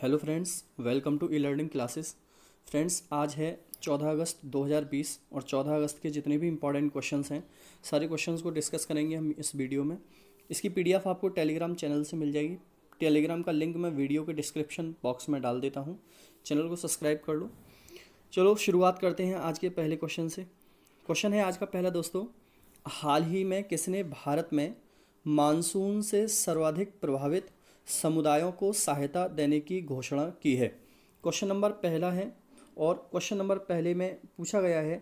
hello friends welcome to e learning classes friends आज है 14 अगस्त 2020 और 14 अगस्त के जितने भी इंपॉर्टेंट क्वेश्चंस हैं सारे क्वेश्चंस को डिस्कस करेंगे हम इस वीडियो में इसकी पीडीएफ आपको टेलीग्राम चैनल से मिल जाएगी टेलीग्राम का लिंक मैं वीडियो के डिस्क्रिप्शन बॉक्स में डाल देता हूँ चैनल को सब्सक्राइब कर लो चलो शुरुआत करते हैं आज के पहले क्वेश्चन से क्वेश्चन है आज का पहला दोस्तों हाल ही में किसने भारत में मानसून से सर्वाधिक प्रभावित समुदायों को सहायता देने की घोषणा की है क्वेश्चन नंबर पहला है और क्वेश्चन नंबर पहले में पूछा गया है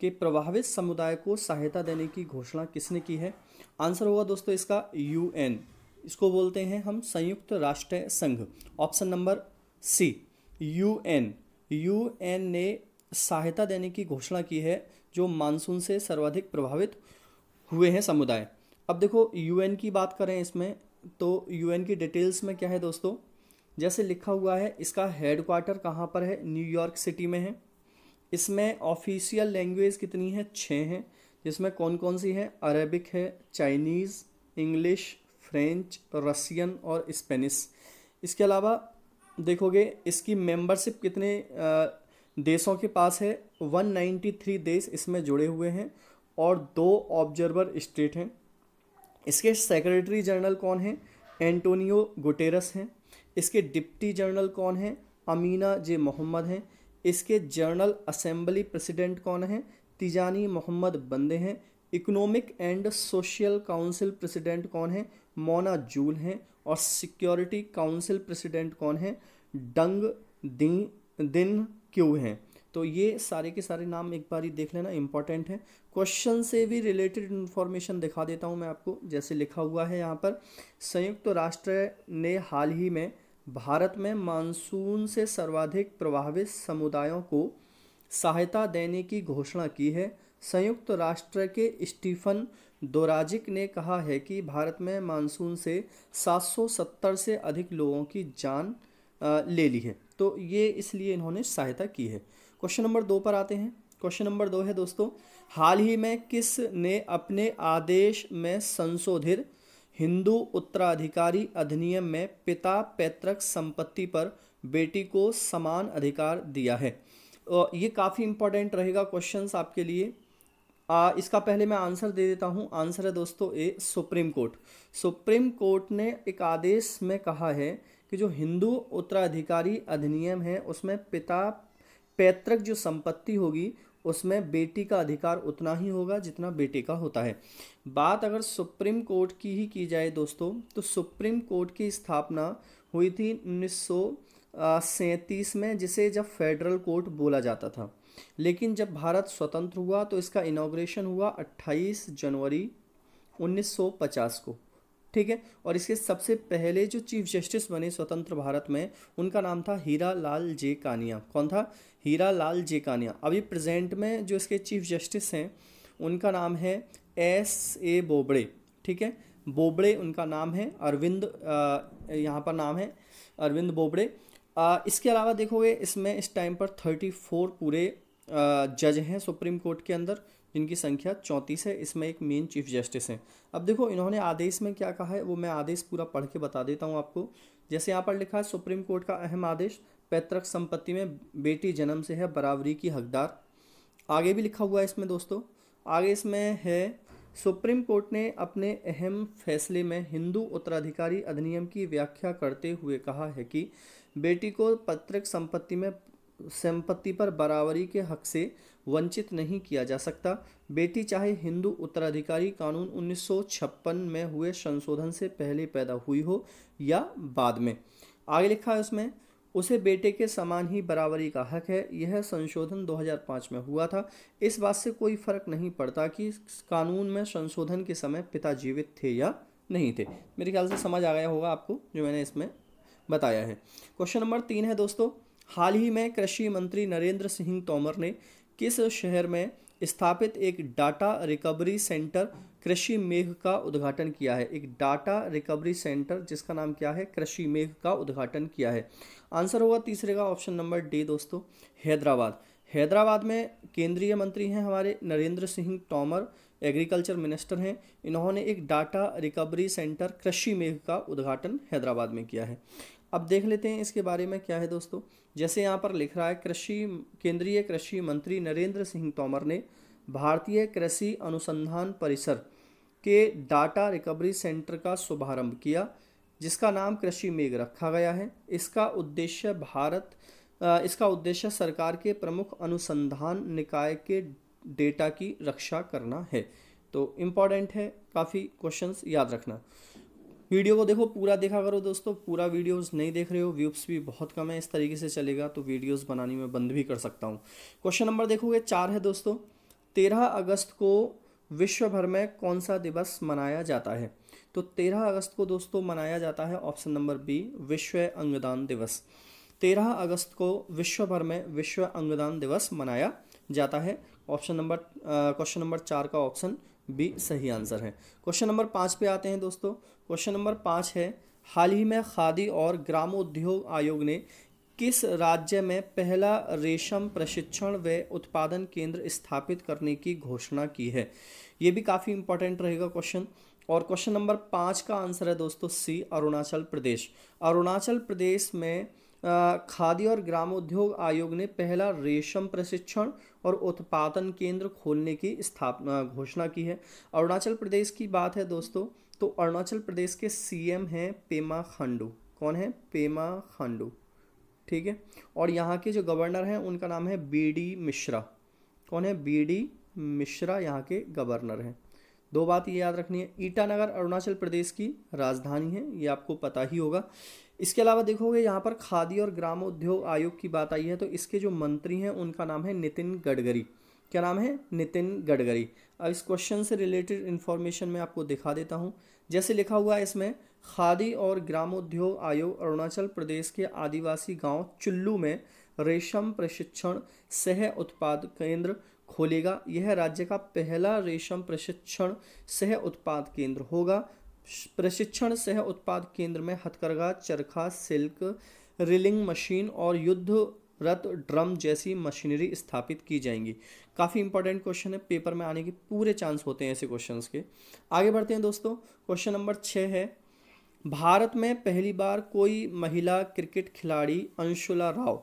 कि प्रभावित समुदाय को सहायता देने की घोषणा किसने की है आंसर होगा दोस्तों इसका यूएन इसको बोलते हैं हम संयुक्त राष्ट्र संघ option number C UN UN ने सहायता देने की घोषणा की है जो मानसून से सर्वाधिक प्रभावित हुए हैं समुदाय अब देखो यूएन की बात करें इसमें तो यूएन की डिटेल्स में क्या है दोस्तों जैसे लिखा हुआ है इसका हेड क्वार्टर कहाँ पर है न्यूयॉर्क सिटी में है इसमें ऑफिशियल लैंग्वेज कितनी है छः हैं जिसमें कौन कौन सी है अरेबिक है चाइनीज़ इंग्लिश फ्रेंच रसियन और स्पेनिश इसके अलावा देखोगे इसकी मेंबरशिप कितने देशों के पास है 193 देश इसमें जुड़े हुए हैं और दो ऑब्जर्वर स्टेट हैं इसके सेक्रेटरी जनरल कौन हैं एंटोनियो गुटेरस हैं इसके डिप्टी जनरल कौन हैं अमीना जे मोहम्मद हैं इसके जनरल असेंबली प्रेसिडेंट कौन हैं तिजानी मोहम्मद बंदे हैं economic and social council president कौन हैं मोना जूल हैं और सिक्योरिटी काउंसिल प्रेसिडेंट कौन हैं डंग दिन दिन क्यू हैं तो ये सारे के सारे नाम एक बार ही देख लेना इंपॉर्टेंट है क्वेश्चन से भी रिलेटेड इन्फॉर्मेशन दिखा देता हूँ मैं आपको जैसे लिखा हुआ है यहाँ पर संयुक्त तो राष्ट्र ने हाल ही में भारत में मानसून से सर्वाधिक प्रभावित समुदायों को सहायता देने की घोषणा की है संयुक्त तो राष्ट्र के स्टीफन दोराजिक ने कहा है कि भारत में मानसून से 770 से अधिक लोगों की जान ले ली है तो ये इसलिए इन्होंने सहायता की है क्वेश्चन नंबर दो पर आते हैं क्वेश्चन नंबर दो है दोस्तों हाल ही में किस ने अपने आदेश में संशोधित हिंदू उत्तराधिकारी अधिनियम में पिता पैतृक संपत्ति पर बेटी को समान अधिकार दिया है ये काफ़ी इंपॉर्टेंट रहेगा क्वेश्चंस आपके लिए आ, इसका पहले मैं आंसर दे देता हूँ आंसर है दोस्तों A supreme court supreme court ने एक आदेश में कहा है कि जो हिंदू उत्तराधिकारी अधिनियम है उसमें पिता पैतृक जो संपत्ति होगी उसमें बेटी का अधिकार उतना ही होगा जितना बेटे का होता है बात अगर सुप्रीम कोर्ट की ही की जाए दोस्तों तो सुप्रीम कोर्ट की स्थापना हुई थी उन्नीस में जिसे जब फेडरल कोर्ट बोला जाता था लेकिन जब भारत स्वतंत्र हुआ तो इसका इनाग्रेशन हुआ 28 जनवरी 1950 को ठीक है और इसके सबसे पहले जो चीफ जस्टिस बने स्वतंत्र भारत में उनका नाम था हीरा लाल जे कानिया कौन था हीरा लाल जे कानिया अभी प्रेजेंट में जो इसके चीफ जस्टिस हैं उनका नाम है एस ए बोबड़े ठीक है बोबड़े उनका नाम है अरविंद यहाँ पर नाम है अरविंद बोबड़े आ, इसके अलावा देखोगे इसमें इस टाइम पर थर्टी फोर पूरे आ, जज हैं सुप्रीम कोर्ट के अंदर जिनकी संख्या चौंतीस है इसमें एक मेन चीफ जस्टिस हैं अब देखो इन्होंने आदेश में क्या कहा है वो मैं आदेश पूरा पढ़ के बता देता हूँ आपको जैसे यहाँ पर लिखा है सुप्रीम कोर्ट का अहम आदेश पैतृक संपत्ति में बेटी जन्म से है बराबरी की हकदार आगे भी लिखा हुआ है इसमें दोस्तों आगे इसमें है सुप्रीम कोर्ट ने अपने अहम फैसले में हिंदू उत्तराधिकारी अधिनियम की व्याख्या करते हुए कहा है कि बेटी को पैतृक संपत्ति में संपत्ति पर बराबरी के हक से वंचित नहीं किया जा सकता बेटी चाहे हिंदू उत्तराधिकारी कानून 1956 में हुए संशोधन से पहले पैदा हुई हो या बाद में आगे लिखा है उसमें उसे बेटे के समान ही बराबरी का हक है यह संशोधन 2005 में हुआ था इस बात से कोई फर्क नहीं पड़ता कि कानून में संशोधन के समय पिता जीवित थे या नहीं थे मेरे ख्याल से समझ आ गया होगा आपको जो मैंने इसमें बताया है क्वेश्चन नंबर तीन है दोस्तों हाल ही में कृषि मंत्री नरेंद्र सिंह तोमर ने किस शहर में स्थापित एक डाटा रिकवरी सेंटर कृषि मेघ का उद्घाटन किया है एक डाटा रिकवरी सेंटर जिसका नाम क्या है कृषि मेघ का उद्घाटन किया है आंसर होगा तीसरे का ऑप्शन नंबर डी दोस्तों हैदराबाद हैदराबाद में केंद्रीय मंत्री हैं हमारे नरेंद्र सिंह तोमर एग्रीकल्चर मिनिस्टर हैं इन्होंने एक डाटा रिकवरी सेंटर कृषि मेघ का उद्घाटन हैदराबाद में किया है अब देख लेते हैं इसके बारे में क्या है दोस्तों जैसे यहाँ पर लिख रहा है कृषि केंद्रीय कृषि मंत्री नरेंद्र सिंह तोमर ने भारतीय कृषि अनुसंधान परिसर के डाटा रिकवरी सेंटर का शुभारंभ किया जिसका नाम कृषि मेघ रखा गया है इसका उद्देश्य भारत इसका उद्देश्य सरकार के प्रमुख अनुसंधान निकाय के डेटा की रक्षा करना है तो इम्पॉर्टेंट है काफ़ी क्वेश्चंस याद रखना वीडियो को देखो पूरा देखा करो दोस्तों पूरा वीडियोस नहीं देख रहे हो व्यूप्स भी बहुत कम है इस तरीके से चलेगा तो वीडियोस बनाने में बंद भी कर सकता हूँ क्वेश्चन नंबर देखोगे चार है दोस्तों तेरह अगस्त को विश्व भर में कौन सा दिवस मनाया जाता है तो तेरह अगस्त को दोस्तों मनाया जाता है ऑप्शन नंबर बी विश्व अंगदान दिवस तेरह अगस्त को विश्व भर में विश्व अंगदान दिवस मनाया जाता है ऑप्शन नंबर क्वेश्चन नंबर चार का ऑप्शन बी सही आंसर है क्वेश्चन नंबर पाँच पे आते हैं दोस्तों क्वेश्चन नंबर पाँच है हाल ही में खादी और ग्रामोद्योग आयोग ने किस राज्य में पहला रेशम प्रशिक्षण व उत्पादन केंद्र स्थापित करने की घोषणा की है ये भी काफ़ी इंपॉर्टेंट रहेगा क्वेश्चन और क्वेश्चन नंबर पाँच का आंसर है दोस्तों सी अरुणाचल प्रदेश अरुणाचल प्रदेश में खादी और ग्रामोद्योग आयोग ने पहला रेशम प्रशिक्षण और उत्पादन केंद्र खोलने की स्थापना घोषणा की है अरुणाचल प्रदेश की बात है दोस्तों तो अरुणाचल प्रदेश के सीएम हैं पेमा खांडू कौन है पेमा खांडू ठीक है और यहाँ के जो गवर्नर हैं उनका नाम है बी डी मिश्रा कौन है बी डी मिश्रा यहाँ के गवर्नर हैं दो बात ये याद रखनी है ईटानगर अरुणाचल प्रदेश की राजधानी है ये आपको पता ही होगा इसके अलावा देखोगे यहाँ पर खादी और ग्रामोद्योग आयोग की बात आई है तो इसके जो मंत्री हैं उनका नाम है नितिन गडकरी क्या नाम है नितिन गडकरी अब इस क्वेश्चन से रिलेटेड इन्फॉर्मेशन मैं आपको दिखा देता हूँ जैसे लिखा हुआ है इसमें खादी और ग्रामोद्योग आयोग अरुणाचल प्रदेश के आदिवासी गांव चुल्लू में रेशम प्रशिक्षण सह उत्पाद केंद्र खोलेगा यह राज्य का पहला रेशम प्रशिक्षण सह उत्पाद केंद्र होगा प्रशिक्षण सह उत्पाद केंद्र में हथकरघा चरखा सिल्क रिलिंग मशीन और युद्ध रथ ड्रम जैसी मशीनरी स्थापित की जाएंगी काफ़ी इंपॉर्टेंट क्वेश्चन है पेपर में आने के पूरे चांस होते हैं ऐसे क्वेश्चंस के आगे बढ़ते हैं दोस्तों क्वेश्चन नंबर छः है भारत में पहली बार कोई महिला क्रिकेट खिलाड़ी अंशुला राव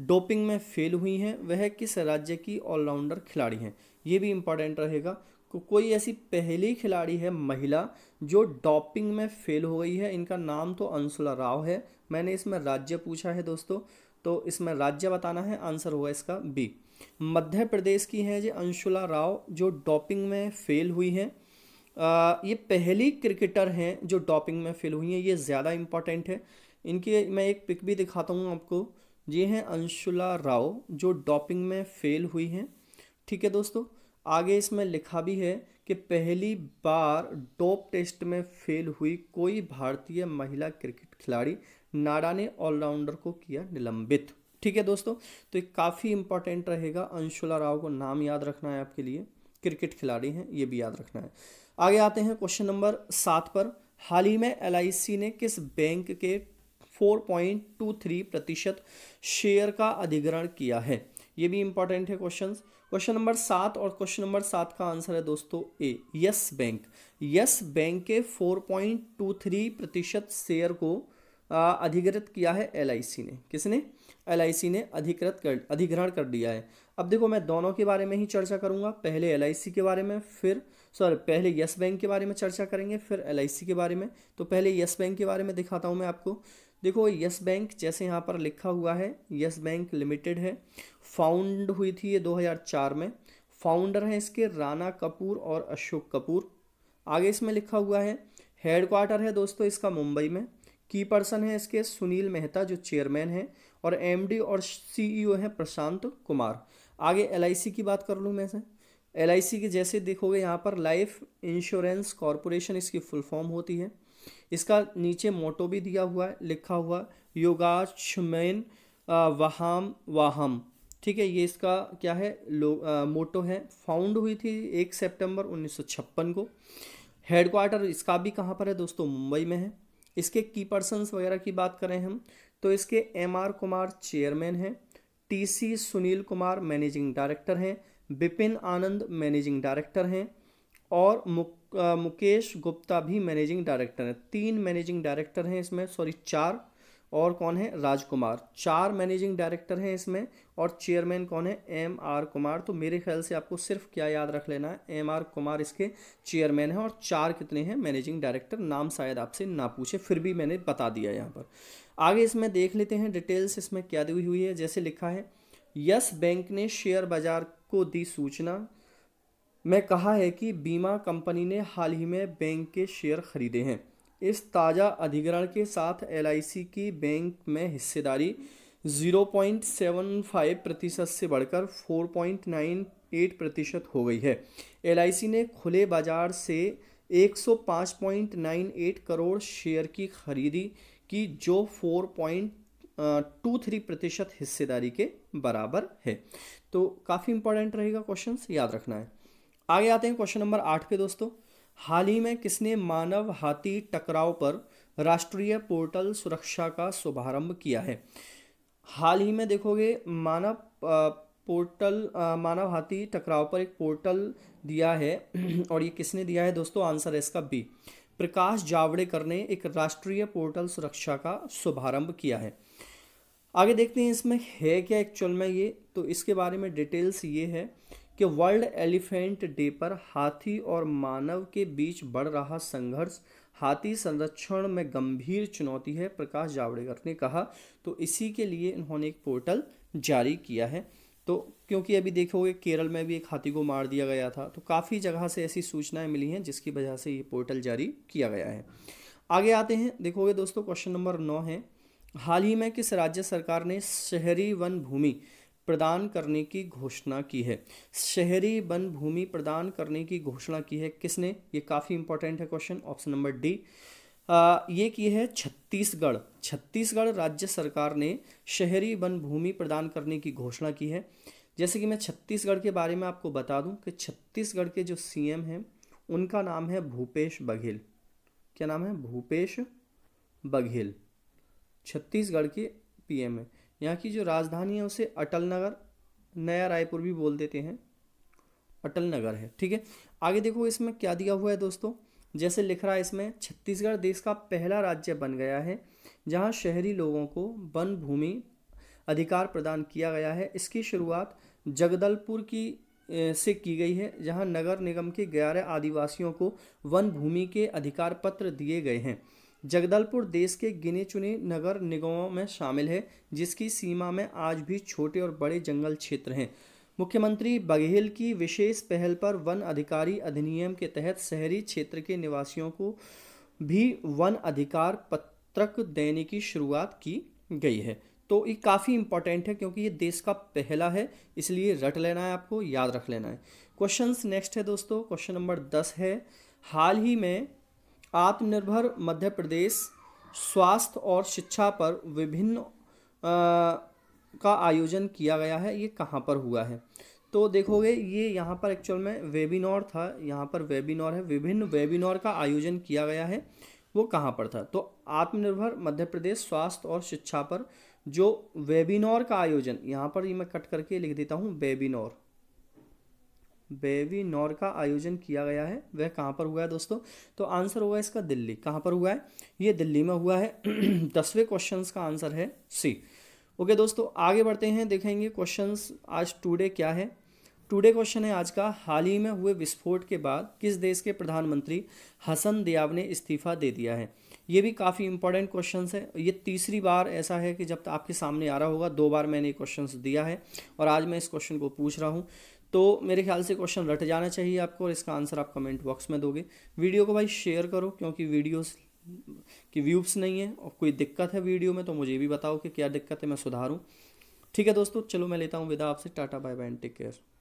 डोपिंग में फेल हुई हैं वह किस राज्य की ऑलराउंडर खिलाड़ी हैं ये भी इम्पॉर्टेंट रहेगा को कोई ऐसी पहली खिलाड़ी है महिला जो डॉपिंग में फेल हो गई है इनका नाम तो अंशुला राव है मैंने इसमें राज्य पूछा है दोस्तों तो इसमें राज्य बताना है आंसर होगा इसका बी मध्य प्रदेश की हैं जी अंशुला राव जो डॉपिंग में फेल हुई हैं ये पहली क्रिकेटर हैं जो डॉपिंग में फेल हुई हैं ये ज़्यादा इम्पॉर्टेंट है इनके मैं एक पिक भी दिखाता हूँ आपको ये हैं अंशुला राव जो डॉपिंग में फेल हुई हैं ठीक है दोस्तों आगे इसमें लिखा भी है कि पहली बार डोप टेस्ट में फेल हुई कोई भारतीय महिला क्रिकेट खिलाड़ी नाडा ने ऑलराउंडर को किया निलंबित ठीक है दोस्तों तो ये काफ़ी इंपॉर्टेंट रहेगा अंशुला राव को नाम याद रखना है आपके लिए क्रिकेट खिलाड़ी हैं ये भी याद रखना है आगे आते हैं क्वेश्चन नंबर सात पर हाल ही में एल ने किस बैंक के 4.23 प्रतिशत शेयर का अधिग्रहण किया है ये भी इंपॉर्टेंट है क्वेश्चन क्वेश्चन नंबर सात और क्वेश्चन नंबर सात का आंसर है दोस्तों A Yes Bank Yes Bank के 4.23 प्रतिशत शेयर को अधिकृत किया है एल ने किसने एल ने अधिकृत कर अधिग्रहण कर दिया है अब देखो मैं दोनों के बारे में ही चर्चा करूंगा पहले एल के बारे में फिर सॉरी पहले यस बैंक के बारे में चर्चा करेंगे फिर एल के बारे में तो पहले यस बैंक के बारे में दिखाता हूँ मैं आपको देखो यस बैंक जैसे यहाँ पर लिखा हुआ है यस बैंक लिमिटेड है फाउंड हुई थी ये 2004 में फाउंडर हैं इसके राणा कपूर और अशोक कपूर आगे इसमें लिखा हुआ है हेडक्वार्टर है दोस्तों इसका मुंबई में की पर्सन है इसके सुनील मेहता जो चेयरमैन हैं और एमडी और सीईओ e हैं प्रशांत कुमार आगे एलआईसी की बात कर लूँ मैं से एल के जैसे देखोगे यहाँ पर लाइफ इंश्योरेंस कॉरपोरेशन इसकी फुल फॉर्म होती है इसका नीचे मोटो भी दिया हुआ है लिखा हुआ योगाचमेन वहाम वाहम ठीक है ये इसका क्या है लो आ, मोटो है फाउंड हुई थी एक सितंबर 1956 को हेडक्वार्टर इसका भी कहाँ पर है दोस्तों मुंबई में है इसके की पर्सनस वगैरह की बात करें हम तो इसके एम आर कुमार चेयरमैन हैं T C Sunil Kumar managing director हैं विपिन आनंद मैनेजिंग डायरेक्टर हैं और मुक, मुकेश गुप्ता भी मैनेजिंग डायरेक्टर हैं तीन मैनेजिंग डायरेक्टर हैं इसमें सॉरी चार और कौन है राजकुमार चार मैनेजिंग डायरेक्टर हैं इसमें और चेयरमैन कौन है एम आर कुमार तो मेरे ख्याल से आपको सिर्फ क्या याद रख लेना है एम आर कुमार इसके चेयरमैन हैं और चार कितने हैं मैनेजिंग डायरेक्टर नाम शायद आपसे ना पूछे फिर भी मैंने बता दिया यहाँ पर आगे इसमें देख लेते हैं डिटेल्स इसमें क्या दी हुई है जैसे लिखा है यस बैंक ने शेयर बाजार को दी सूचना में कहा है कि बीमा कंपनी ने हाल ही में बैंक के शेयर खरीदे हैं इस ताज़ा अधिग्रहण के साथ एल की बैंक में हिस्सेदारी 0.75 प्रतिशत से बढ़कर 4.98 प्रतिशत हो गई है एल ने खुले बाजार से 105.98 करोड़ शेयर की खरीदी की जो टू थ्री प्रतिशत हिस्सेदारी के बराबर है तो काफ़ी इंपॉर्टेंट रहेगा क्वेश्चन याद रखना है आगे आते हैं क्वेश्चन नंबर आठ पे दोस्तों हाल ही में किसने मानव हाथी टकराव पर राष्ट्रीय पोर्टल सुरक्षा का शुभारंभ किया है हाल ही में देखोगे मानव पोर्टल मानव हाथी टकराव पर एक पोर्टल दिया है और ये किसने दिया है दोस्तों आंसर है इसका बी प्रकाश जावड़ेकर ने एक राष्ट्रीय पोर्टल सुरक्षा का शुभारंभ किया है आगे देखते हैं इसमें है क्या एक्चुअल में ये तो इसके बारे में डिटेल्स ये है कि वर्ल्ड एलिफेंट डे पर हाथी और मानव के बीच बढ़ रहा संघर्ष हाथी संरक्षण में गंभीर चुनौती है प्रकाश जावड़ेकर ने कहा तो इसी के लिए इन्होंने एक पोर्टल जारी किया है तो क्योंकि अभी देखोगे केरल में भी एक हाथी को मार दिया गया था तो काफ़ी जगह से ऐसी सूचनाएं मिली हैं जिसकी वजह से ये पोर्टल जारी किया गया है आगे आते हैं देखोगे दोस्तों क्वेश्चन नंबर नौ है हाल ही में किस राज्य सरकार ने शहरी वन भूमि प्रदान करने की घोषणा की है शहरी वन भूमि प्रदान करने की घोषणा की है किसने ये काफ़ी इंपॉर्टेंट है क्वेश्चन ऑप्शन नंबर डी ये की है छत्तीसगढ़ छत्तीसगढ़ राज्य सरकार ने शहरी वन भूमि प्रदान करने की घोषणा की है जैसे कि मैं छत्तीसगढ़ के बारे में आपको बता दूं कि छत्तीसगढ़ के जो सीएम हैं उनका नाम है भूपेश बघेल क्या नाम है भूपेश बघेल छत्तीसगढ़ के पीएम है यहाँ की जो राजधानी है उसे अटल नगर नया रायपुर भी बोल देते हैं अटल नगर है ठीक है आगे देखो इसमें क्या दिया हुआ है दोस्तों जैसे लिख रहा है इसमें छत्तीसगढ़ देश का पहला राज्य बन गया है जहाँ शहरी लोगों को वन भूमि अधिकार प्रदान किया गया है इसकी शुरुआत जगदलपुर की से की गई है जहां नगर निगम के ग्यारह आदिवासियों को वन भूमि के अधिकार पत्र दिए गए हैं जगदलपुर देश के गिने चुने नगर निगमों में शामिल है जिसकी सीमा में आज भी छोटे और बड़े जंगल क्षेत्र हैं मुख्यमंत्री बघेल की विशेष पहल पर वन अधिकारी अधिनियम के तहत शहरी क्षेत्र के निवासियों को भी वन अधिकार पत्रक देने की शुरुआत की गई है तो ये काफ़ी इंपॉर्टेंट है क्योंकि ये देश का पहला है इसलिए रट लेना है आपको याद रख लेना है क्वेश्चंस नेक्स्ट है दोस्तों क्वेश्चन नंबर दस है हाल ही में आत्मनिर्भर मध्य प्रदेश स्वास्थ्य और शिक्षा पर विभिन्न का आयोजन किया गया है ये कहाँ पर हुआ है तो देखोगे ये यहाँ पर एक्चुअल में वेबिनार था यहाँ पर वेबिनार है विभिन्न वेबिनार का आयोजन किया गया है वो कहाँ पर था तो आत्मनिर्भर मध्य प्रदेश स्वास्थ्य और शिक्षा पर जो वेबिनॉर का आयोजन यहाँ पर ये मैं कट करके लिख देता हूँ वेबिनॉर वेबिनॉर का आयोजन किया गया है वह कहाँ पर हुआ है दोस्तों तो आंसर होगा इसका दिल्ली कहाँ पर हुआ है ये दिल्ली में हुआ है दसवें क्वेश्चन का आंसर है सी ओके दोस्तों आगे बढ़ते हैं देखेंगे क्वेश्चंस आज टुडे क्या है टुडे क्वेश्चन है आज का हाल ही में हुए विस्फोट के बाद किस देश के प्रधानमंत्री हसन दयाब ने इस्तीफा दे दिया है ये भी काफ़ी इंपॉर्टेंट क्वेश्चन है ये तीसरी बार ऐसा है कि जब आपके सामने आ रहा होगा दो बार मैंने ये क्वेश्चन दिया है और आज मैं इस क्वेश्चन को पूछ रहा हूँ तो मेरे ख्याल से क्वेश्चन रट जाना चाहिए आपको और इसका आंसर आप कमेंट बॉक्स में दोगे वीडियो को भाई शेयर करो क्योंकि वीडियोस कि व्यूब्स नहीं है और कोई दिक्कत है वीडियो में तो मुझे भी बताओ कि क्या दिक्कत है मैं सुधारूँ ठीक है दोस्तों चलो मैं लेता हूँ विदा आपसे tata bye bye take care